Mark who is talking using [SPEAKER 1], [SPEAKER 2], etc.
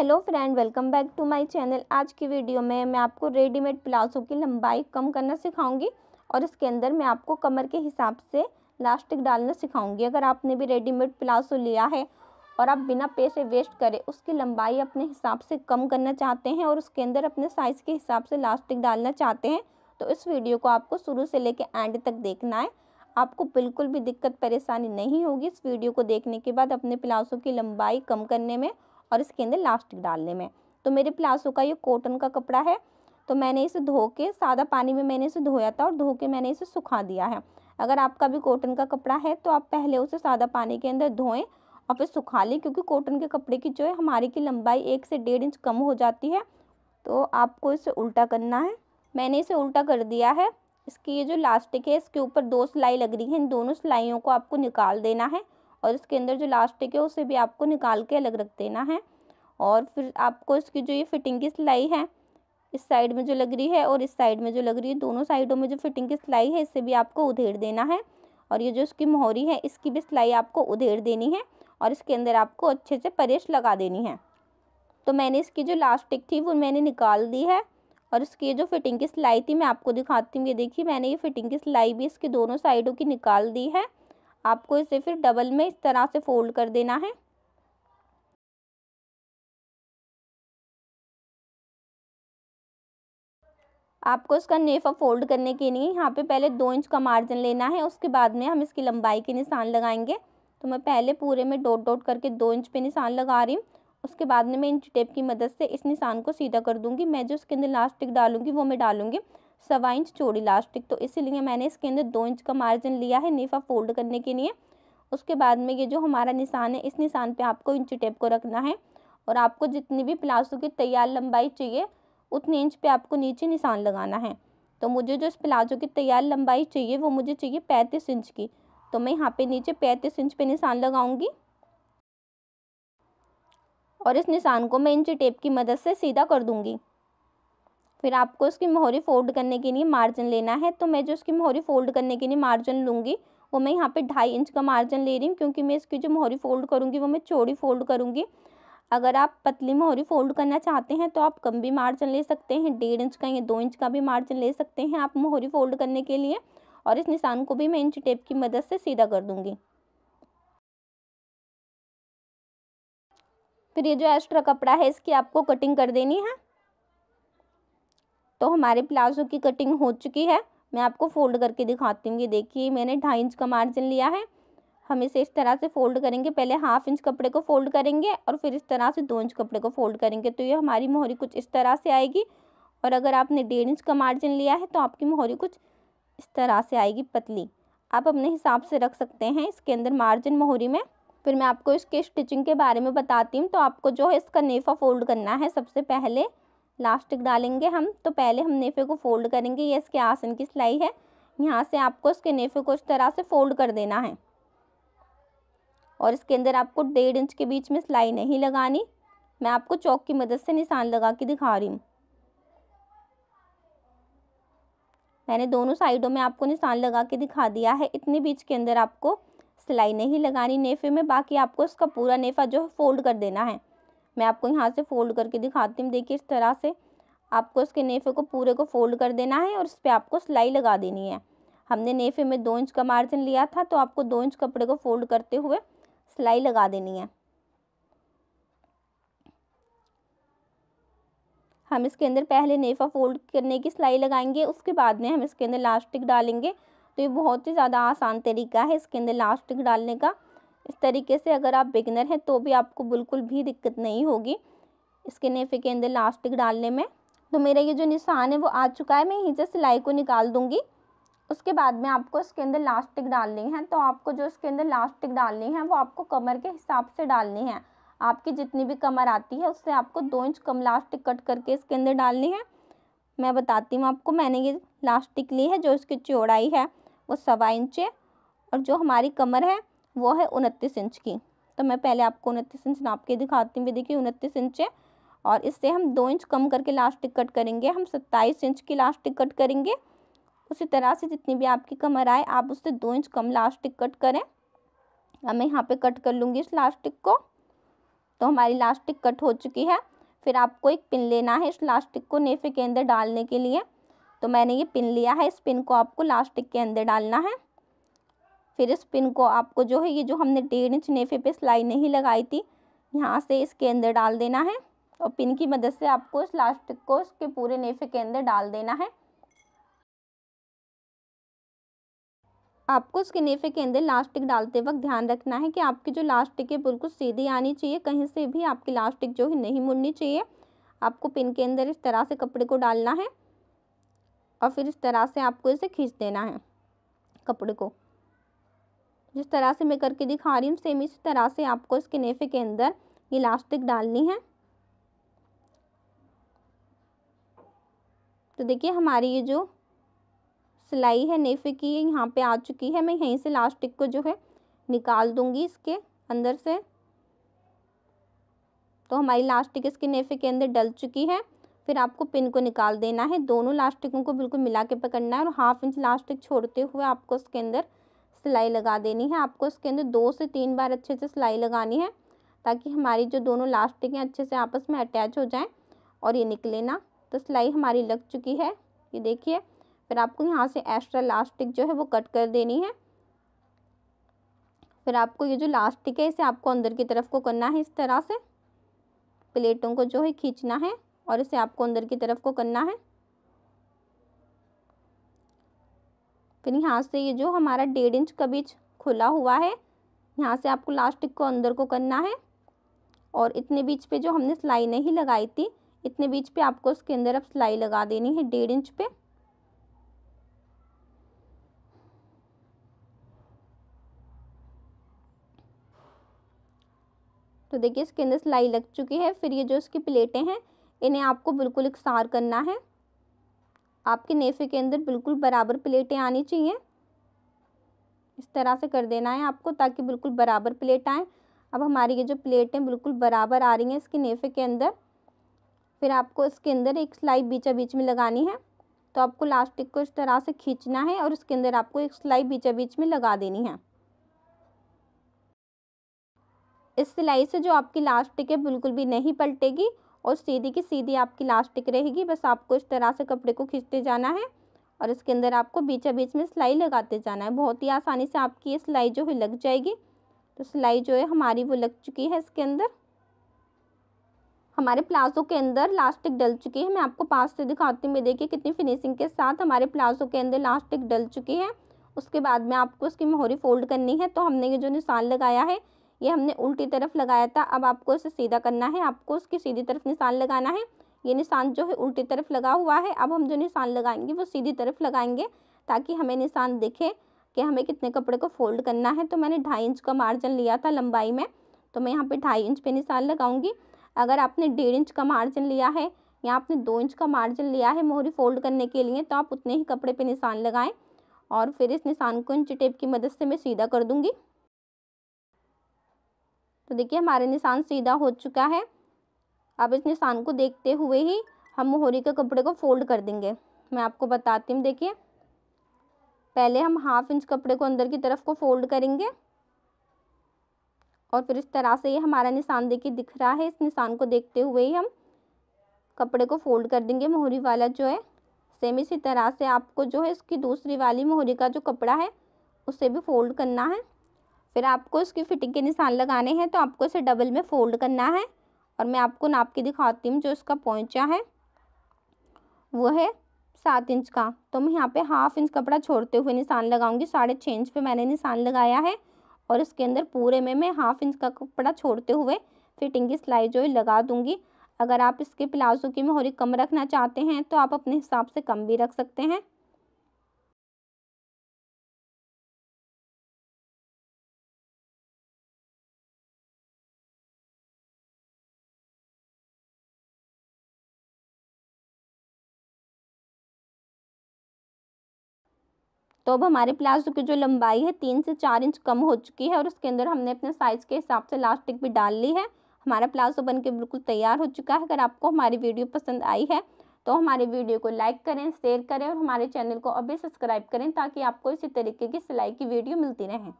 [SPEAKER 1] hello friend welcome back to my channel आज की video में मैं आपको रेडीमेड प्लाजो की लंबाई कम करना सिखाऊंगी और इसके अंदर मैं आपको कमर के हिसाब से लास्टिक डालना सिखाऊंगी अगर आपने भी रेडीमेड प्लाजो लिया है और आप बिना पैसे वेस्ट करें उसकी लंबाई अपने हिसाब से कम करना चाहते हैं और उसके अंदर अपने साइज़ के हिसाब से लास्टिक डालना चाहते हैं तो इस वीडियो को आपको शुरू से लेकर एंड तक देखना है आपको बिल्कुल भी दिक्कत परेशानी नहीं होगी इस वीडियो को देखने के बाद अपने प्लाजो की लंबाई कम करने में और इसके अंदर लास्टिक डालने में तो मेरे प्लासो का ये कॉटन का कपड़ा है तो मैंने इसे धो के सादा पानी में मैंने इसे धोया था और धो के मैंने इसे सुखा दिया है अगर आपका भी कॉटन का कपड़ा है तो आप पहले उसे सादा पानी के अंदर धोएं और फिर सुखा लें क्योंकि कॉटन के कपड़े की जो है हमारे की लंबाई एक से डेढ़ इंच कम हो जाती है तो आपको इसे उल्टा करना है मैंने इसे उल्टा कर दिया है इसकी ये जो लास्टिक है इसके ऊपर दो सिलाई लग रही है इन दोनों सिलाइयों को आपको निकाल देना है और इसके अंदर जो लास्टिक है उसे भी आपको निकाल के अलग रख देना है और फिर आपको इसकी जो ये फिटिंग की सिलाई है इस साइड में जो लग रही है और इस साइड में जो लग रही है दोनों साइडों में जो फिटिंग की सिलाई है इसे भी आपको उधेड़ देना है और ये जो इसकी मोहरी है इसकी भी सिलाई आपको उधेड़ देनी है और इसके अंदर आपको अच्छे से परेश लगा देनी है तो मैंने इसकी जो लास्टिक थी वो मैंने निकाल दी है और इसकी जो फिटिंग की सिलाई थी मैं आपको दिखाती हूँ ये देखिए मैंने ये फिटिंग की सिलाई भी इसके दोनों साइडों की निकाल दी है आपको इसे फिर डबल में इस तरह से फोल्ड कर देना है आपको इसका नेफा फोल्ड करने के लिए यहाँ पे पहले दो इंच का मार्जिन लेना है उसके बाद में हम इसकी लंबाई के निशान लगाएंगे तो मैं पहले पूरे में डॉट डॉट करके दो इंच पे निशान लगा रही हूँ उसके बाद में मैं इंच टेप की मदद से इस निशान को सीधा कर दूंगी मैं जो इसके अंदर लास्टिक डालूंगी वो मैं डालूंगी सवा इंच चौड़ी लास्टिक तो इसीलिए मैंने इसके अंदर दो इंच का मार्जिन लिया है नीफा फोल्ड करने के लिए उसके बाद में ये जो हमारा निशान है इस निशान पे आपको इंची टेप को रखना है और आपको जितनी भी प्लाजो की तैयार लंबाई चाहिए उतने इंच पे आपको नीचे निशान लगाना है तो मुझे जो इस प्लाजो की तैयार लंबाई चाहिए वो मुझे चाहिए पैंतीस इंच की तो मैं यहाँ पे नीचे पैंतीस इंच पे निशान लगाऊंगी और इस निशान को मैं इंची टेप की मदद से सीधा कर दूँगी फिर आपको उसकी मोहरी फोल्ड करने के लिए मार्जिन लेना है तो मैं जो उसकी मोहरी फोल्ड करने के लिए मार्जिन लूँगी वो मैं यहाँ पे ढाई इंच का मार्जिन ले रही हूँ क्योंकि मैं इसकी जो मोहरी फोल्ड करूँगी वो मैं चौड़ी फोल्ड करूँगी अगर आप पतली मोहरी फोल्ड करना चाहते हैं तो आप कम भी मार्जिन ले सकते हैं डेढ़ इंच का या दो इंच का भी मार्जिन ले सकते हैं आप मोहरी फोल्ड करने के लिए और इस निशान को भी मैं इंच टेप की मदद से सीधा कर दूँगी फिर ये जो एक्स्ट्रा कपड़ा है इसकी आपको कटिंग कर देनी है तो हमारे प्लाजो की कटिंग हो चुकी है मैं आपको फोल्ड करके दिखाती हूँ ये देखिए मैंने ढाई इंच का मार्जिन लिया है हम इसे इस तरह से फोल्ड करेंगे पहले हाफ इंच कपड़े को फोल्ड करेंगे और फिर इस तरह से दो इंच कपड़े को फोल्ड करेंगे तो ये हमारी मोहरी कुछ इस तरह से आएगी और अगर आपने डेढ़ इंच का मार्जिन लिया है तो आपकी मोहरी कुछ इस तरह से आएगी पतली आप अपने हिसाब से रख सकते हैं इसके अंदर मार्जिन मोहरी में फिर मैं आपको इसके स्टिचिंग के बारे में बताती हूँ तो आपको जो है इसका नेफा फोल्ड करना है सबसे पहले लास्टिक डालेंगे हम तो पहले हम नेफे को फोल्ड करेंगे ये इसके आसन की सिलाई है यहाँ से आपको इसके नेफे को इस तरह से फोल्ड कर देना है और इसके अंदर आपको डेढ़ इंच के बीच में सिलाई नहीं लगानी मैं आपको चौक की मदद से निशान लगा के दिखा रही हूँ मैंने दोनों साइडों में आपको निशान लगा के दिखा दिया है इतने बीच के अंदर आपको सिलाई नहीं लगानी नेफे में बाकी आपको इसका पूरा नेफा जो है फोल्ड कर देना है मैं आपको यहाँ से फोल्ड करके दिखाती हूँ देखिए इस तरह से आपको इसके नेफे को पूरे को फोल्ड कर देना है और इस पर आपको सिलाई लगा देनी है हमने नेफे में दो इंच का मार्जिन लिया था तो आपको दो इंच कपड़े को फोल्ड करते हुए सिलाई लगा देनी है हम इसके अंदर पहले नेफा फोल्ड करने की सिलाई लगाएंगे उसके बाद में हम इसके अंदर लास्टिक डालेंगे तो ये बहुत ही ज़्यादा आसान तरीका है इसके अंदर लास्टिक डालने का इस तरीके से अगर आप बिगनर हैं तो भी आपको बिल्कुल भी दिक्कत नहीं होगी इसके नेफे के अंदर लास्टिक डालने में तो मेरा ये जो निशान है वो आ चुका है मैं यहीं से सिलाई को निकाल दूँगी उसके बाद में आपको इसके अंदर लास्टिक डालनी है तो आपको जो इसके अंदर लास्टिक डालनी है वो आपको कमर के हिसाब से डालनी है आपकी जितनी भी कमर आती है उससे आपको दो इंच कम लास्टिक कट करके इसके अंदर डालनी है मैं बताती हूँ आपको मैंने ये लास्टिक ली है जो इसकी चौड़ाई है वो सवा इंच है और जो हमारी कमर है वो है उनतीस इंच की तो मैं पहले आपको उनतीस इंच नाप के दिखाती हूँ देखिए उनतीस इंच है और इससे हम दो इंच कम करके लास्टिक कट करेंगे हम सत्ताईस इंच की लास्टिक कट करेंगे उसी तरह से जितनी भी आपकी कमर आए आप उससे दो इंच कम लास्टिक कट करें अब मैं यहाँ पे कट कर लूँगी इस लास्टिक को तो हमारी लास्टिक कट हो चुकी है फिर आपको एक पिन लेना है इस लास्टिक को नेफे के अंदर डालने के लिए तो मैंने ये पिन लिया है इस पिन को आपको लास्टिक के अंदर डालना है फिर इस पिन को आपको जो है ये जो हमने डेढ़ इंच नेफे पे सिलाई नहीं लगाई थी यहाँ से इसके अंदर डाल देना है और पिन की मदद से आपको इस लास्टिक को इसके पूरे नेफे के अंदर डाल देना है आपको इसके नेफे के अंदर लास्टिक डालते वक्त ध्यान रखना है कि आपकी जो लास्टिक है बिल्कुल सीधी आनी चाहिए कहीं से भी आपकी लास्टिक जो है नहीं मुड़नी चाहिए आपको पिन के अंदर इस तरह से कपड़े को डालना है और फिर इस तरह से आपको इसे खींच देना है कपड़े को जिस तरह से मैं करके दिखा रही हूँ सेम इसी तरह से आपको इसके नेफे के अंदर इलास्टिक डालनी है तो देखिए हमारी ये जो सिलाई है नेफे की यहाँ पे आ चुकी है मैं यहीं से इलास्टिक को जो है निकाल दूंगी इसके अंदर से तो हमारी इलास्टिक इसके नेफे के अंदर डल चुकी है फिर आपको पिन को निकाल देना है दोनों इलास्टिकों को बिल्कुल मिला के पकड़ना है और हाफ इंच इलास्टिक छोड़ते हुए आपको उसके अंदर सिलाई लगा देनी है आपको इसके अंदर दो से तीन बार अच्छे से सिलाई लगानी है ताकि हमारी जो दोनों लास्टिक हैं अच्छे से आपस में अटैच हो जाएं और ये निकले ना तो सिलाई हमारी लग चुकी है ये देखिए फिर आपको यहाँ से एक्स्ट्रा लास्टिक जो है वो कट कर देनी है फिर आपको ये जो लास्टिक है इसे आपको अंदर की तरफ को करना है इस तरह से प्लेटों को जो है खींचना है और इसे आपको अंदर की तरफ को करना है फिर यहाँ से ये जो हमारा डेढ़ इंच का बीच खुला हुआ है यहाँ से आपको लास्टिक को अंदर को करना है और इतने बीच पे जो हमने सिलाई नहीं लगाई थी इतने बीच पे आपको उसके अंदर अब सिलाई लगा देनी है डेढ़ इंच पे तो देखिए इसके अंदर सिलाई लग चुकी है फिर ये जो इसकी प्लेटें हैं इन्हें आपको बिल्कुल इकसार करना है आपके नेफे के अंदर बिल्कुल बराबर प्लेटें आनी चाहिए इस तरह से कर देना है आपको ताकि बिल्कुल बराबर प्लेट आएँ अब हमारी ये जो प्लेटें बिल्कुल बराबर आ रही हैं इसके नेफे के अंदर फिर आपको इसके अंदर एक सिलाई बीचा बीच में लगानी है तो आपको लास्टिक को इस तरह से खींचना है और उसके अंदर आपको एक सिलाई बीचा बीच में लगा देनी है इस सिलाई से जो आपकी लास्टिक है बिल्कुल भी नहीं पलटेगी और सीधी की सीधी आपकी लास्टिक रहेगी बस आपको इस तरह से कपड़े को खींचते जाना है और इसके अंदर आपको बीचा बीच में सिलाई लगाते जाना है बहुत ही आसानी से आपकी ये सिलाई जो है लग जाएगी तो सिलाई जो है हमारी वो लग चुकी है इसके अंदर हमारे प्लाजो के अंदर लास्टिक डल चुकी है मैं आपको पास से दिखाती हूँ देखिए कितनी फिनिशिंग के साथ हमारे प्लाजो के अंदर लास्टिक डल चुकी है उसके बाद में आपको उसकी मोहरी फोल्ड करनी है तो हमने ये जो निशान लगाया है ये हमने उल्टी तरफ लगाया था अब आपको इसे सीधा करना है आपको उसकी सीधी तरफ निशान लगाना है ये निशान जो है उल्टी तरफ लगा हुआ है अब हम जो निशान लगाएंगे वो सीधी तरफ लगाएंगे ताकि हमें निशान दिखे कि हमें कितने कपड़े को फोल्ड करना है तो मैंने ढाई इंच का मार्जिन लिया था लंबाई में तो मैं यहाँ पे ढाई इंच पे निशान लगाऊंगी अगर आपने डेढ़ इंच का मार्जिन लिया है या आपने दो इंच का मार्जिन लिया है मोहरी फोल्ड करने के लिए तो आप उतने ही कपड़े पर निशान लगाएँ और फिर इस निशान को इंच टेप की मदद से मैं सीधा कर दूंगी तो देखिए हमारे निशान सीधा हो चुका है अब इस निशान को देखते हुए ही हम मोहरी के कपड़े को फोल्ड कर देंगे मैं आपको बताती हूँ देखिए पहले हम हाफ इंच कपड़े को अंदर की तरफ को फोल्ड करेंगे और फिर इस तरह से ये हमारा निशान देखिए दिख रहा है इस निशान को देखते हुए ही हम कपड़े को फोल्ड कर देंगे मोहरी वाला जो है सेम इसी तरह से आपको जो है इसकी दूसरी वाली मोहरी का जो कपड़ा है उसे भी फोल्ड करना है फिर आपको उसकी फिटिंग के निशान लगाने हैं तो आपको इसे डबल में फोल्ड करना है और मैं आपको नाप के दिखाती हूँ जो इसका पोंचा है वो है सात इंच का तो मैं यहाँ पे हाफ इंच कपड़ा छोड़ते हुए निशान लगाऊंगी साढ़े छः इंच पे मैंने निशान लगाया है और इसके अंदर पूरे में मैं हाफ इंच का कपड़ा छोड़ते हुए फिटिंग की सिलाई जो है लगा दूँगी अगर आप इसके प्लाजो की मोहरी कम रखना चाहते हैं तो आप अपने हिसाब से कम भी रख सकते हैं तो अब हमारे प्लाजो की जो लंबाई है तीन से चार इंच कम हो चुकी है और उसके अंदर हमने अपने साइज़ के हिसाब से लास्टिक भी डाल ली है हमारा प्लाजो बन के बिल्कुल तैयार हो चुका है अगर आपको हमारी वीडियो पसंद आई है तो हमारे वीडियो को लाइक करें शेयर करें और हमारे चैनल को अभी सब्सक्राइब करें ताकि आपको इसी तरीके की सिलाई की वीडियो मिलती रहें